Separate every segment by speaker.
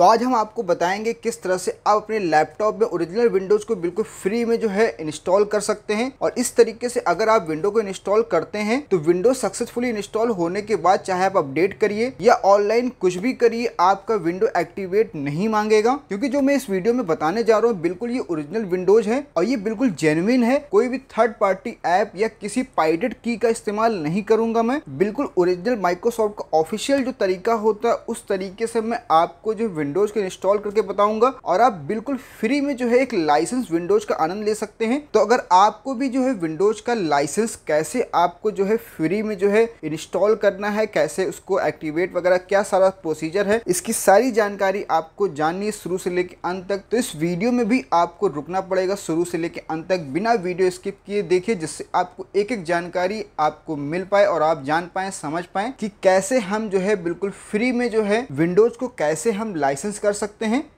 Speaker 1: तो आज हम आपको बताएंगे किस तरह से आप अपने लैपटॉप में ओरिजिनल विंडोज़ को बिल्कुल फ्री में जो है इंस्टॉल कर सकते हैं और इस तरीके से अगर आप विंडो को इंस्टॉल करते हैं तो विंडो सक्सेसफुली इंस्टॉल होने के बाद चाहे आप अपडेट करिए या ऑनलाइन कुछ भी करिए आपका विंडो एक्टिवेट नहीं मांगेगा क्योंकि जो मैं इस वीडियो में बताने जा रहा हूँ बिल्कुल ये ओरिजिनल विंडोज है और ये बिल्कुल जेनुइन है कोई भी थर्ड पार्टी ऐप या किसी पाइडेड की का इस्तेमाल नहीं करूंगा मैं बिल्कुल ओरिजिनल माइक्रोसॉफ्ट का ऑफिशियल जो तरीका होता है उस तरीके से मैं आपको जो विंडो विंडोज को इंस्टॉल करके बताऊंगा और आप बिल्कुल फ्री में जो है एक लाइसेंस विंडोज का आनंद ले सकते हैं तो अगर आपको भी जो है विंडोज का लाइसेंस कैसे आपको जो है फ्री में जो है इंस्टॉल करना है कैसे उसको एक्टिवेट वगैरह क्या सारा प्रोसीजर है इसकी सारी जानकारी आपको जाननी है शुरू से लेकर अंत तक तो इस वीडियो में भी आपको रुकना पड़ेगा शुरू से लेकर अंत तक बिना वीडियो स्किप किए देखिए जिससे आपको एक एक जानकारी आपको मिल पाए और आप जान पाए समझ पाए कि कैसे हम जो है बिल्कुल फ्री में जो है विंडोज को कैसे हम लाइसेंस लाइसेंस कर सकते हैं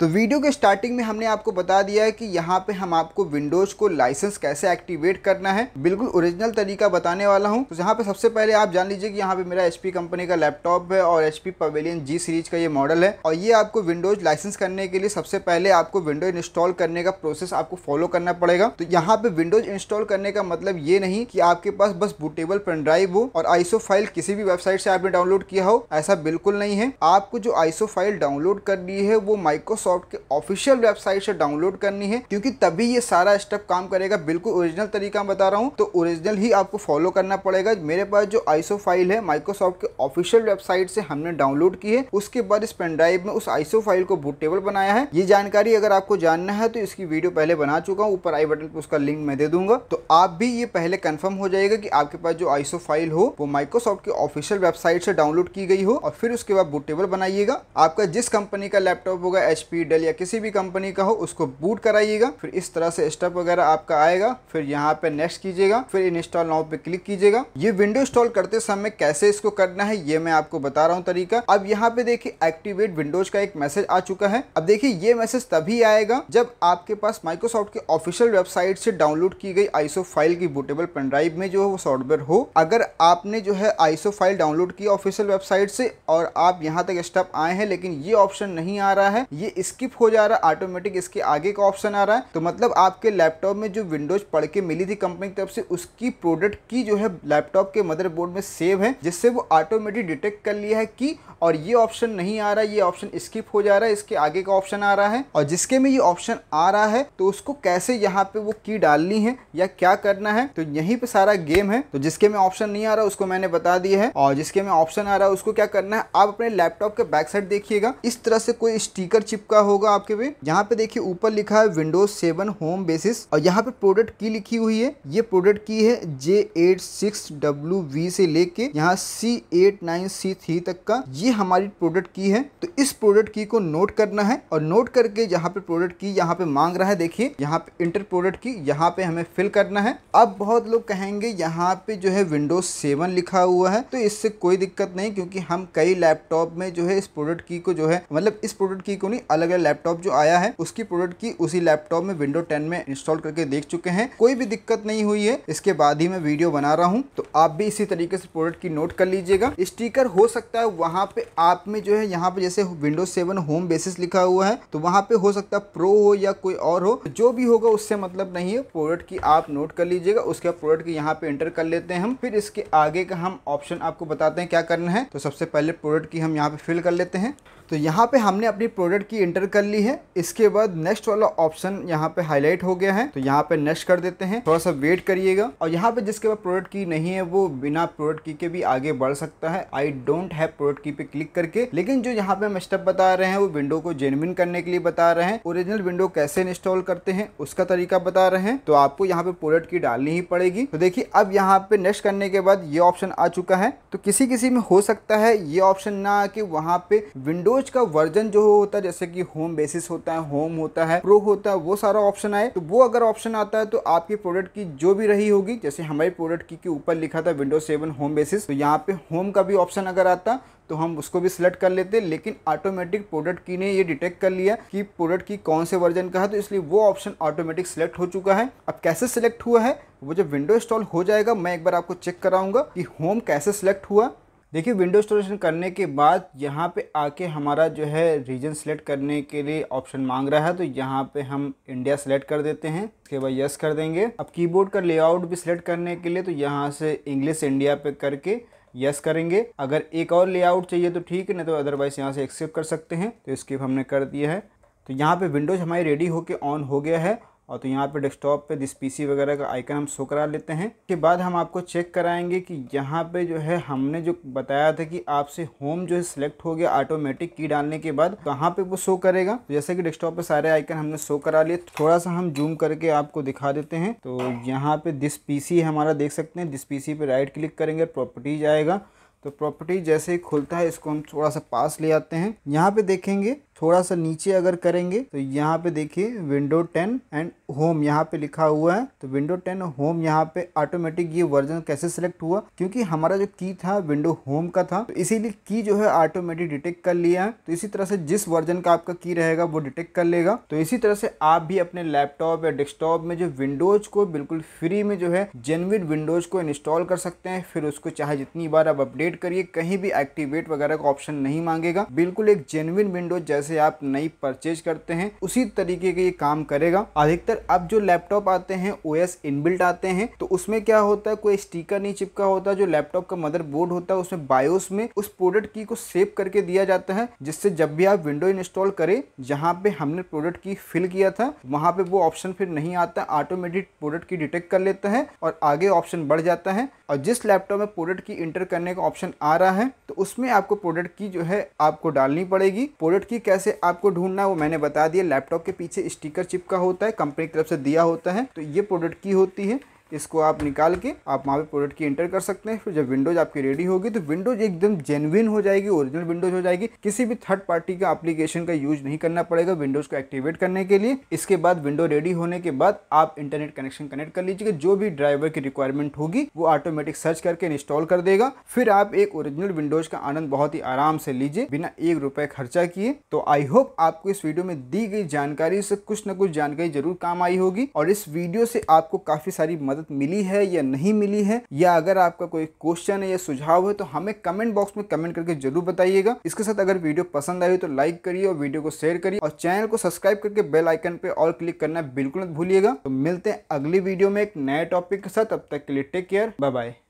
Speaker 1: तो वीडियो के स्टार्टिंग में हमने आपको बता दिया है कि यहाँ पे हम आपको विंडोज को लाइसेंस कैसे एक्टिवेट करना है बिल्कुल ओरिजिनल तरीका बताने वाला हूँ तो यहाँ पे सबसे पहले आप जान लीजिए कि यहाँ पे मेरा एचपी कंपनी का लैपटॉप है और एचपी पवेलियन जी सीरीज का ये मॉडल है और ये आपको विंडोज लाइसेंस करने के लिए सबसे पहले आपको विंडोज इंस्टॉल करने का प्रोसेस आपको फॉलो करना पड़ेगा तो यहाँ पे विंडोज इंस्टॉल करने का मतलब ये नहीं की आपके पास बस बुटेबल पेन ड्राइव हो और आईसो फाइल किसी भी वेबसाइट से आपने डाउनलोड किया हो ऐसा बिल्कुल नहीं है आपको जो आईसो फाइल डाउनलोड कर है वो माइक्रोसॉफ्ट माइक्रोसॉफ्ट के ऑफिशियल वेबसाइट से डाउनलोड करनी है क्योंकि तभी ये सारा स्टेप काम करेगा बिल्कुल ओरिजिनल तरीका बता रहा हूँ तो ओरिजिनल ही आपको फॉलो करना पड़ेगा मेरे पास जो आइसो फाइल है माइक्रोसॉफ्ट के ऑफिशियल वेबसाइट से हमने डाउनलोड की है उसके बाद इस पेनड्राइव में उस आइसो फाइल को बुटेबल बनाया है ये जानकारी अगर आपको जानना है तो इसकी वीडियो पहले बना चुका हूँ ऊपर आई बटन पर उसका लिंक मैं दे दूंगा तो आप भी ये पहले कन्फर्म हो जाएगा की आपके पास जो आइसो फाइल हो वो माइक्रोसॉफ्ट की ऑफिशियल वेबसाइट से डाउनलोड की गई हो और फिर उसके बाद बुटेबल बनाइएगा आपका जिस कंपनी का लैपटॉप होगा एच एचपी डेल या किसी भी कंपनी का हो उसको बूट कराइएगा फिर इस तरह से स्टेप वगैरह आपका आएगा फिर यहाँ पे नेक्स्ट कीजिएगा फिर इंस्टॉल नाउ पे क्लिक कीजिएगा ये विंडो इंस्टॉल करते समय कैसे इसको करना है ये मैं आपको बता रहा हूँ तरीका अब यहाँ पे देखिए एक्टिवेट विंडोज का एक मैसेज आ चुका है अब देखिए ये मैसेज तभी आएगा जब आपके पास माइक्रोसॉफ्ट के ऑफिशियल वेबसाइट से डाउनलोड की गई आईसो फाइल की बुटेबल पेनड्राइव में जो है वो सॉफ्टवेयर हो अगर आपने जो है आईसो फाइल डाउनलोड की ऑफिशियल वेबसाइट से और आप यहाँ तक स्टेप आए हैं लेकिन ये ऑप्शन नहीं आ रहा है ये स्किप हो जा रहा है ऑटोमेटिक इसके आगे का ऑप्शन आ रहा है तो मतलब आपके लैपटॉप में जो विंडोज पढ़ के मिली थी कंपनी की तरफ से उसकी प्रोडक्ट की जो है लैपटॉप के मदरबोर्ड में सेव है जिससे वो ऑटोमेटिक डिटेक्ट कर लिया है की और ये ऑप्शन नहीं आ रहा ये ऑप्शन स्किप हो जा रहा है इसके आगे का ऑप्शन आ रहा है और जिसके में ये ऑप्शन आ रहा है तो उसको कैसे यहाँ पे वो की डालनी है या क्या करना है तो यहीं पे सारा गेम है तो जिसके में ऑप्शन नहीं आ रहा उसको मैंने बता दिया है और जिसके में ऑप्शन आ रहा है उसको क्या करना है आप अपने लैपटॉप के बैक साइड देखिएगा इस तरह से कोई स्टीकर चिपका चुका होगा आपके पे यहाँ पे देखिए ऊपर लिखा है विंडोज सेवन होम बेसिस और यहाँ पे प्रोडक्ट की लिखी हुई है ये प्रोडक्ट की है J eight six W V से लेके यहाँ C eight nine C three तक का ये हमारी प्रोडक्ट की है तो इस प्रोडक्ट की को नोट करना है और नोट करके यहाँ पे प्रोडक्ट की यहाँ पे मांग रहा है देखिए यहाँ पे इंटर प्रोडक्ट की यहाँ पे हमें फिल करना है अब बहुत लोग कहेंगे यहाँ पे जो है विंडोज सेवन लिखा हुआ है तो इससे कोई दिक्कत नहीं क्योंकि हम कई लैपटॉप में जो है इस प्रोडक्ट की को जो है मतलब इस प्रोडक्ट की को नहीं अलग अलग अलग लैपटॉप जो आया है उसकी प्रोडक्ट की उसी लैपटॉप में विंडो टेन में इंस्टॉल करके देख चुके हैं कोई भी दिक्कत नहीं हुई है इसके बाद ही मैं वीडियो बना रहा हूँ तो आप भी इसी तरीके से प्रोडक्ट की नोट कर लीजिएगा स्टीकर हो सकता है वहाँ पे आप में जो है यहाँ पे जैसे विंडो सेवन होम बेसिस लिखा हुआ है तो वहाँ पे हो सकता है प्रो हो या कोई और हो जो भी होगा उससे मतलब नहीं है प्रोडक्ट की आप नोट कर लीजिएगा उसके बाद प्रोडक्ट की यहाँ पे एंटर कर लेते हैं हम फिर इसके आगे का हम ऑप्शन आपको बताते हैं क्या करना है तो सबसे पहले प्रोडक्ट की हम यहाँ पे फिल कर लेते हैं तो यहाँ पे हमने अपनी प्रोडक्ट की एंटर कर ली है इसके बाद नेक्स्ट वाला ऑप्शन यहाँ पे हाईलाइट हो गया है तो यहाँ पे नेक्स्ट कर देते हैं थोड़ा सा वेट करिएगा और यहाँ पे जिसके पास प्रोडक्ट की नहीं है वो बिना प्रोडक्ट की के भी आगे बढ़ सकता है आई डोंट हैव प्रोडक्ट की पे क्लिक करके लेकिन जो यहाँ पे हम स्टेप बता रहे हैं वो विंडो को जेनविन करने के लिए बता रहे हैं ओरिजिनल विंडो कैसे इंस्टॉल करते हैं उसका तरीका बता रहे हैं तो आपको यहाँ पे प्रोडक्ट की डालनी ही पड़ेगी तो देखिए अब यहाँ पे नेक्स्ट करने के बाद ये ऑप्शन आ चुका है तो किसी किसी में हो सकता है ये ऑप्शन ना आके वहाँ पे विंडोज का वर्जन जो होता है जैसे कि होम बेसिस होता है होम होता है प्रो होता है वो सारा ऑप्शन आए तो वो अगर ऑप्शन आता है तो आपके प्रोडक्ट की जो भी रही होगी जैसे हमारे प्रोडक्ट की के ऊपर लिखा था विंडो सेवन होम बेसिस तो यहाँ पे होम का भी ऑप्शन अगर आता तो हम उसको भी सिलेक्ट कर लेते लेकिन ऑटोमेटिक प्रोडक्ट की ने ये डिटेक्ट कर लिया कि प्रोडक्ट की कौन से वर्जन का है तो इसलिए वो ऑप्शन ऑटोमेटिक सिलेक्ट हो चुका है अब कैसे सिलेक्ट हुआ है वो जब विंडो इंस्टॉल हो जाएगा मैं एक बार आपको चेक कराऊंगा कि होम कैसे सिलेक्ट हुआ देखिए विंडो इंस्टॉलेशन करने के बाद यहाँ पे आके हमारा जो है रीजन सेलेक्ट करने के लिए ऑप्शन मांग रहा है तो यहाँ पे हम इंडिया सेलेक्ट कर देते हैं उसके बाद यस कर देंगे अब कीबोर्ड का लेआउट भी सिलेक्ट करने के लिए तो यहाँ से इंग्लिश इंडिया पे करके यस करेंगे अगर एक और लेआउट चाहिए तो ठीक है नहीं तो अदरवाइज़ यहाँ से एक्सेप्ट कर सकते हैं तो स्किप हमने कर दिया है तो यहाँ पे विंडोज़ हमारी रेडी होके ऑन हो गया है और तो यहाँ पे डेस्कटॉप पे दिस पीसी वगैरह का आइकन हम शो करा लेते हैं उसके बाद हम आपको चेक कराएंगे कि यहाँ पे जो है हमने जो बताया था कि आपसे होम जो है सिलेक्ट हो गया ऑटोमेटिक की डालने के बाद कहाँ पे वो शो करेगा तो जैसे कि डेस्कटॉप पे सारे आइकन हमने शो करा लिए तो थोड़ा सा हम जूम करके आपको दिखा देते हैं तो यहाँ पे दिस पी हमारा देख सकते हैं दिस पी पे राइट क्लिक करेंगे प्रॉपर्टीज आएगा तो प्रॉपर्टी जैसे ही खुलता है इसको हम थोड़ा सा पास ले आते हैं यहाँ पे देखेंगे थोड़ा सा नीचे अगर करेंगे तो यहाँ पे देखिए विंडो 10 एंड होम यहाँ पे लिखा हुआ है तो विंडो 10 होम यहाँ पे ऑटोमेटिक ये वर्जन कैसे सिलेक्ट हुआ क्योंकि हमारा जो की था विंडो होम का था तो इसीलिए की जो है ऑटोमेटिक डिटेक्ट कर लिया है तो इसी तरह से जिस वर्जन का आपका की रहेगा वो डिटेक्ट कर लेगा तो इसी तरह से आप भी अपने लैपटॉप या डेस्कटॉप में जो विंडोज को बिल्कुल फ्री में जो है जेनविन विंडोज को इंस्टॉल कर सकते हैं फिर उसको चाहे जितनी बार आप अपडेट करिए कहीं भी एक्टिवेट वगैरह का ऑप्शन नहीं मांगेगा बिल्कुल एक जेनविन विंडोज जैसे जैसे आप नई परचेज करते हैं उसी तरीके के ये काम करेगा अधिकतर अब जो लैपटॉप आते हैं ओ एस इनबिल्ट आते हैं तो उसमें क्या होता है कोई स्टीकर नहीं चिपका होता जो लैपटॉप का मदरबोर्ड होता है उसमें बायोस में उस प्रोडक्ट की को सेव करके दिया जाता है जिससे जब भी आप विंडो इंस्टॉल करें जहां पे हमने प्रोडक्ट की फिल किया था वहां पे वो ऑप्शन फिर नहीं आता ऑटोमेटिक प्रोडक्ट की डिटेक्ट कर लेता है और आगे ऑप्शन बढ़ जाता है और जिस लैपटॉप में प्रोडक्ट की इंटर करने का ऑप्शन आ रहा है तो उसमें आपको प्रोडक्ट की जो है आपको डालनी पड़ेगी प्रोडक्ट की कैसे कैसे आपको ढूंढना है वो मैंने बता दिया लैपटॉप के पीछे स्टिकर चिपका होता है कंपनी की तरफ से दिया होता है तो ये प्रोडक्ट की होती है इसको आप निकाल के आप वहाँ पे प्रोडक्ट की एंटर कर सकते हैं फिर जब विंडोज आपकी रेडी होगी तो विंडोज एकदम जेनविन हो जाएगी ओरिजिनल विंडोज हो जाएगी किसी भी थर्ड पार्टी का एप्लीकेशन का यूज नहीं करना पड़ेगा विंडोज को एक्टिवेट करने के लिए इसके बाद विंडो रेडी होने के बाद आप इंटरनेट कनेक्शन कनेक्ट कर लीजिएगा जो भी ड्राइवर की रिक्वायरमेंट होगी वो ऑटोमेटिक सर्च करके इंस्टॉल कर देगा फिर आप एक ओरिजिनल विंडोज का आनंद बहुत ही आराम से लीजिए बिना एक रुपए खर्चा किए तो आई होप आपको इस वीडियो में दी गई जानकारी से कुछ न कुछ जानकारी जरूर काम आई होगी और इस वीडियो से आपको काफी सारी मदद मदद मिली है या नहीं मिली है या अगर आपका कोई क्वेश्चन है या सुझाव है तो हमें कमेंट बॉक्स में कमेंट करके जरूर बताइएगा इसके साथ अगर वीडियो पसंद आई तो लाइक करिए और वीडियो को शेयर करिए और चैनल को सब्सक्राइब करके बेल आइकन पे और क्लिक करना बिल्कुल मत भूलिएगा तो मिलते हैं अगली वीडियो में एक नए टॉपिक के साथ अब तक के लिए टेक केयर बाय बाय